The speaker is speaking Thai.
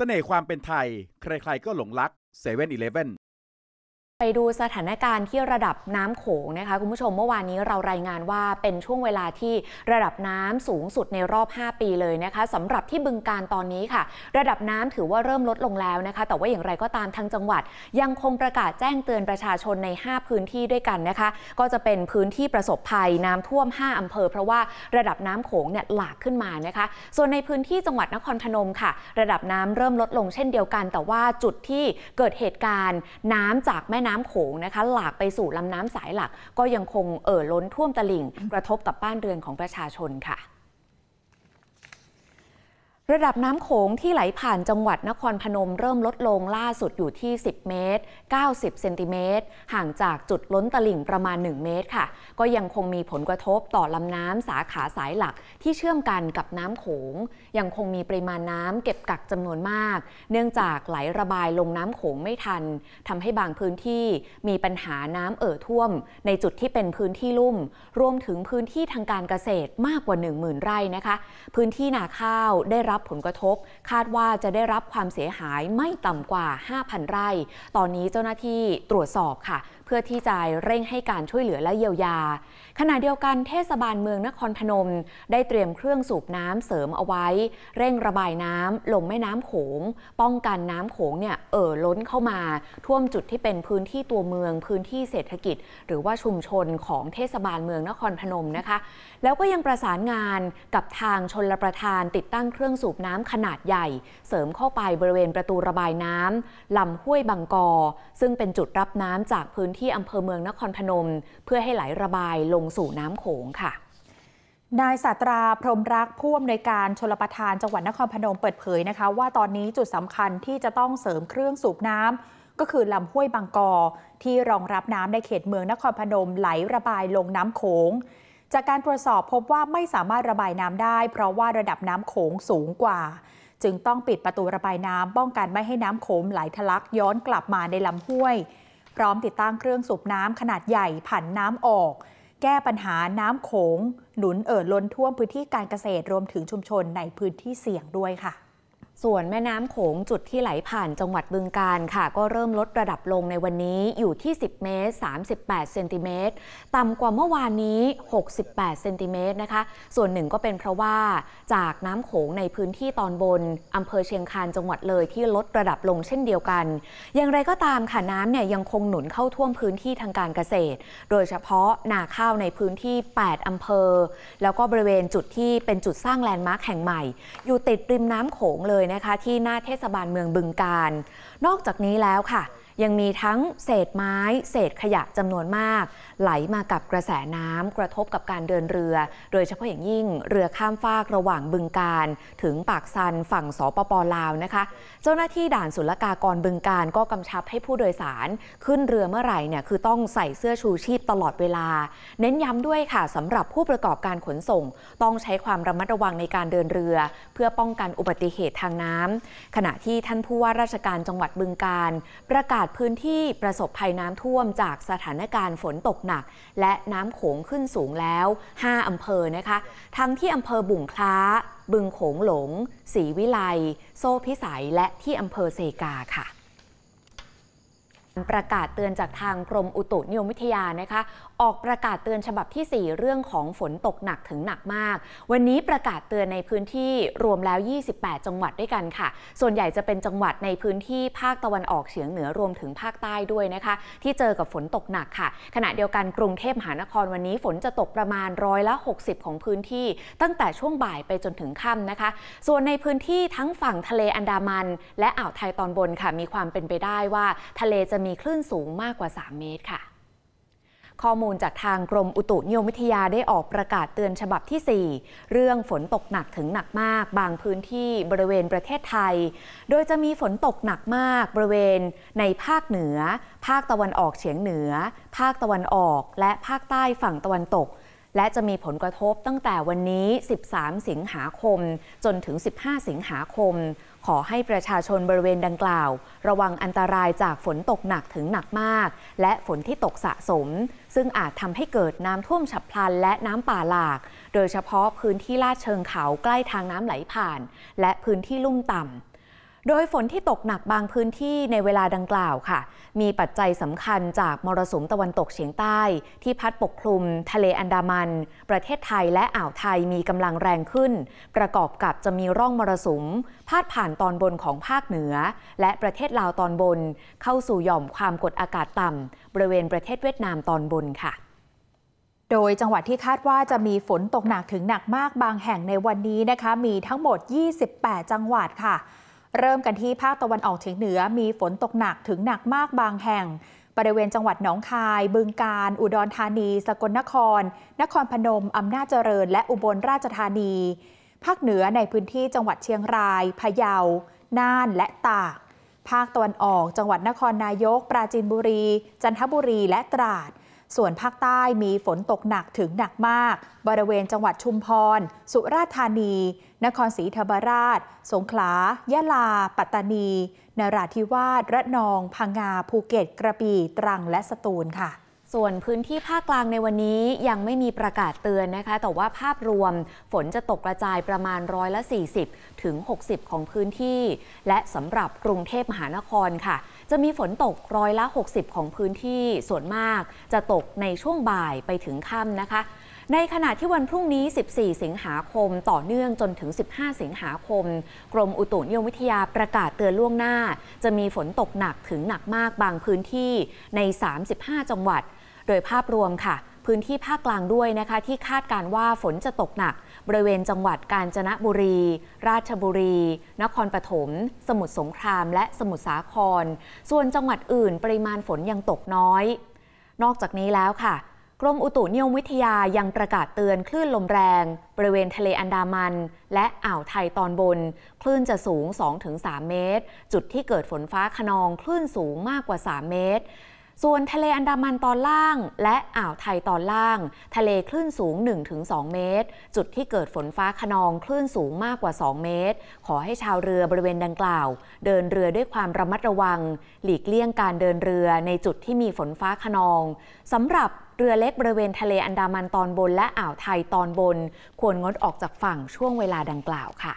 เสน่ห์ความเป็นไทย ใครๆก็หลงรักเซเว่นอีเลฟเว่นไปดูสถานการณ์ที่ระดับน้ำโขงนะคะ คุณผู้ชมเมื่อวานนี้เรารายงานว่าเป็นช่วงเวลาที่ระดับน้ำสูงสุดในรอบ 5 ปีเลยนะคะ สำหรับที่บึงการตอนนี้ค่ะ ระดับน้ำถือว่าเริ่มลดลงแล้วนะคะ แต่ว่าอย่างไรก็ตามทางจังหวัดยังคงประกาศแจ้งเตือนประชาชนใน 5 พื้นที่ด้วยกันนะคะ ก็จะเป็นพื้นที่ประสบภัยน้ำท่วม 5อำเภอเพราะว่าระดับน้ำโขงเนี่ยหลากขึ้นมานะคะ ส่วนในพื้นที่จังหวัดนครพนมค่ะ ระดับน้ำเริ่มลดลงเช่นเดียวกัน แต่ว่าจุดที่เกิดเหตุการณ์น้ำจากแม่น้ำโขงนะคะ หลากไปสู่ลำน้ำสายหลัก ก็ยังคงเอ่อล้นท่วมตลิ่ง กระทบกับบ้านเรือนของประชาชนค่ะระดับน้ำโขงที่ไหลผ่านจังหวัดนครพนมเริ่มลดลงล่าสุดอยู่ที่ 10 เมตร 90 เซนติเมตร ห่างจากจุดล้นตลิ่งประมาณ 1 เมตรค่ะ ก็ยังคงมีผลกระทบต่อลำน้ำสาขาสายหลักที่เชื่อมกันกับน้ำโขง ยังคงมีปริมาณน้ำเก็บกักจำนวนมาก เนื่องจากไหลระบายลงน้ำโขงไม่ทัน ทำให้บางพื้นที่มีปัญหาน้ำเอ่อท่วม ในจุดที่เป็นพื้นที่ลุ่ม รวมถึงพื้นที่ทางการเกษตรมากกว่า 10,000 ไร่นะคะ พื้นที่นาข้าวได้รับับผลกระทบ คาดว่าจะได้รับความเสียหายไม่ต่ำกว่า 5,000 ไร่ ตอนนี้เจ้าหน้าที่ตรวจสอบค่ะเพื่อที่จะเร่งให้การช่วยเหลือและเยียวยา ขณะเดียวกันเทศบาลเมืองนครพนม ได้เตรียมเครื่องสูบน้ำเสริมเอาไว้ เร่งระบายน้ำลงแม่น้ำโขง ป้องกันน้ำโขงเนี่ยเอ่อล้นเข้ามา ท่วมจุดที่เป็นพื้นที่ตัวเมืองพื้นที่เศรษฐกิจ หรือว่าชุมชนของเทศบาลเมืองนครพนมนะคะ แล้วก็ยังประสานงานกับทางชนรประทาน ติดตั้งเครื่องสูบน้ำขนาดใหญ่ เสริมเข้าไปบริเวณประตูระบายน้ำลำห้วยบางกอซึ่งเป็นจุดรับน้ำจากพื้นที่อำเภอเมืองนครพนม เพื่อให้ไหลระบายลงสู่น้ำโขงค่ะ นายสัตราพรมรักผู้อำนวยการชลประทานจังหวัดนครพนมเปิดเผยนะคะ ว่าตอนนี้จุดสำคัญที่จะต้องเสริมเครื่องสูบน้ำก็คือลำห้วยบางกอที่รองรับน้ำในเขตเมืองนครพนม ไหลระบายลงน้ำโขงจากการตรวจสอบพบว่าไม่สามารถระบายน้ำได้ เพราะว่าระดับน้ำโขงสูงกว่า จึงต้องปิดประตูระบายน้ำป้องกันไม่ให้น้ำโขงไหลทะลักย้อนกลับมาในลำห้วยพร้อมติดตั้งเครื่องสูบน้ำขนาดใหญ่ ผันน้ำออก แก้ปัญหาน้ำโขงหนุนเอ่อล้นท่วมพื้นที่การเกษตรรวมถึงชุมชนในพื้นที่เสี่ยงด้วยค่ะส่วนแม่น้ำโขงจุดที่ไหลผ่านจังหวัดบึงการค่ะ ก็เริ่มลดระดับลงในวันนี้อยู่ที่ 10เมตร38เซนติเมตรต่ำกว่าเมื่อวานนี้ 68เซนติเมตรนะคะส่วนหนึ่งก็เป็นเพราะว่าจากน้ำโขงในพื้นที่ตอนบนอำเภอเชียงคานจังหวัดเลยที่ลดระดับลงเช่นเดียวกัน อย่างไรก็ตามค่ะน้ำเนี่ยยังคงหนุนเข้าท่วมพื้นที่ทางการเกษตร โดยเฉพาะนาข้าวในพื้นที่ 8อำเภอแล้วก็บริเวณจุดที่เป็นจุดสร้างแลนด์มาร์คแห่งใหม่อยู่ติดริมน้ำโขงเลยนะคะที่หน้าเทศบาลเมืองบึงการ นอกจากนี้แล้วค่ะยังมีทั้งเศษไม้เศษขยะจำนวนมาก ไหลมากับกระแสน้ำกระทบกับการเดินเรือ โดยเฉพาะอย่างยิ่งเรือข้ามฟากระหว่างบึงการ ถึงปากซันฝั่งสปปลาวนะคะ เจ้าหน้าที่ด่านศุลกากรบึงการก็กำชับให้ผู้โดยสารขึ้นเรือเมื่อไหร่เนี่ยคือต้องใส่เสื้อชูชีพตลอดเวลา เน้นย้ำด้วยค่ะสำหรับผู้ประกอบการขนส่ง ต้องใช้ความระมัดระวังในการเดินเรือ เพื่อป้องกันอุบัติเหตุทางน้ำขณะที่ท่านผู้ว่าราชการจังหวัดบึงการ ประกาศดพื้นที่ประสบภัยน้ำท่วมจากสถานการณ์ฝนตกหนัก และน้ำโขงขึ้นสูงแล้ว 5 อำเภอนะคะ ทั้งที่อำเภอบุ่งคล้า บึงโขงหลงศรีวิไล โซ่พิสัยและที่อำเภอเซกาค่ะ ประกาศเตือนจากทางกรมอุตุนิยมวิทยานะคะออกประกาศเตือนฉบับที่ 4 เรื่องของฝนตกหนักถึงหนักมาก วันนี้ประกาศเตือนในพื้นที่รวมแล้ว 28 จังหวัดด้วยกันค่ะ ส่วนใหญ่จะเป็นจังหวัดในพื้นที่ภาคตะวันออกเฉียงเหนือรวมถึงภาคใต้ด้วยนะคะ ที่เจอกับฝนตกหนักค่ะ ขณะเดียวกันกรุงเทพมหานครวันนี้ฝนจะตกประมาณร้อยละ60 ของพื้นที่ ตั้งแต่ช่วงบ่ายไปจนถึงค่ำนะคะ ส่วนในพื้นที่ทั้งฝั่งทะเลอันดามัน และอ่าวไทยตอนบนค่ะ มีความเป็นไปได้ว่าทะเลจะมีคลื่นสูงมากกว่า 3 เมตรค่ะข้อมูลจากทางกรมอุตุนิยมวิทยาได้ออกประกาศเตือนฉบับที่ 4 เรื่องฝนตกหนักถึงหนักมาก บางพื้นที่บริเวณประเทศไทย โดยจะมีฝนตกหนักมากบริเวณในภาคเหนือ ภาคตะวันออกเฉียงเหนือ ภาคตะวันออก และภาคใต้ฝั่งตะวันตกและจะมีผลกระทบตั้งแต่วันนี้ 13 สิงหาคม จนถึง 15 สิงหาคม ขอให้ประชาชนบริเวณดังกล่าว ระวังอันตรายจากฝนตกหนักถึงหนักมาก และฝนที่ตกสะสม ซึ่งอาจทำให้เกิดน้ำท่วมฉับพลันและน้ำป่าหลาก โดยเฉพาะพื้นที่ลาดเชิงเขาใกล้ทางน้ำไหลผ่าน และพื้นที่ลุ่มต่ำโดยฝนที่ตกหนักบางพื้นที่ในเวลาดังกล่าวค่ะ มีปัจจัยสำคัญจากมรสุมตะวันตกเฉียงใต้ ที่พัดปกคลุม ทะเลอันดามัน ประเทศไทยและอ่าวไทยมีกำลังแรงขึ้น ประกอบกับจะมีร่องมรสุมพาดผ่านตอนบนของภาคเหนือ และประเทศลาวตอนบน เข้าสู่หย่อมความกดอากาศต่ำบริเวณประเทศเวียดนามตอนบนค่ะ โดยจังหวัดที่คาดว่าจะมีฝนตกหนักถึงหนักมากบางแห่งในวันนี้นะคะ มีทั้งหมด 28 จังหวัดค่ะเริ่มกันที่ภาคตะวันออกเฉียงเหนือมีฝนตกหนักถึงหนักมากบางแห่ง บริเวณจังหวัดหนองคาย บึงการ อุดรธานี สกลนคร นครพนมอำนาจเจริญ และอุบลราชธานีภาคเหนือในพื้นที่จังหวัดเชียงรายพะเยาน่านและตาก ภาคตะวันออกจังหวัดนครนายก ปราจีนบุรี จันทบุรีและตราดส่วนภาคใต้มีฝนตกหนักถึงหนักมาก บริเวณจังหวัดชุมพร สุราษฎร์ธานี นครศรีธรรมราช สงขลา ยะลา ปัตตานี นราธิวาสระนอง พังงา ภูเก็ต กระบี่ตรังและสตูลค่ะ ส่วนพื้นที่ภาคกลางในวันนี้ยังไม่มีประกาศเตือนนะคะ แต่ว่าภาพรวมฝนจะตกกระจายประมาณร้อยละ 40ถึง60 ของพื้นที่ และสำหรับกรุงเทพมหานครค่ะจะมีฝนตกร้อยละ 60 ของพื้นที่ส่วนมากจะตกในช่วงบ่ายไปถึงค่ำนะคะ ในขณะที่วันพรุ่งนี้ 14 สิงหาคมต่อเนื่องจนถึง 15 สิงหาคม กรมอุตุนิยมวิทยาประกาศเตือนล่วงหน้า จะมีฝนตกหนักถึงหนักมากบางพื้นที่ใน 35 จังหวัดโดยภาพรวมค่ะพื้นที่ภาคกลางด้วยนะคะที่คาดการว่าฝนจะตกหนัก บริเวณจังหวัดกาญจนบุรี ราชบุรี นครปฐมสมุทรสงครามและสมุทรสาคร ส่วนจังหวัดอื่น ปริมาณฝนยังตกน้อย นอกจากนี้แล้วค่ะกรมอุตุนิยมวิทยายังประกาศเตือนคลื่นลมแรง บริเวณทะเลอันดามันและอ่าวไทยตอนบน คลื่นจะสูง 2-3 เมตร จุดที่เกิดฝนฟ้าขนองคลื่นสูงมากกว่า 3 เมตรส่วนทะเลอันดามันตอนล่าง และอ่าวไทยตอนล่าง ทะเลคลื่นสูง 1-2 เมตร จุดที่เกิดฝนฟ้าขนองคลื่นสูงมากกว่า 2 เมตร ขอให้ชาวเรือบริเวณดังกล่าว เดินเรือด้วยความระมัดระวังหลีกเลี่ยงการเดินเรือในจุดที่มีฝนฟ้าขนองสำหรับเรือเล็กบริเวณทะเลอันดามันตอนบน และอ่าวไทยตอนบนควรงดออกจากฝั่งช่วงเวลาดังกล่าวค่ะ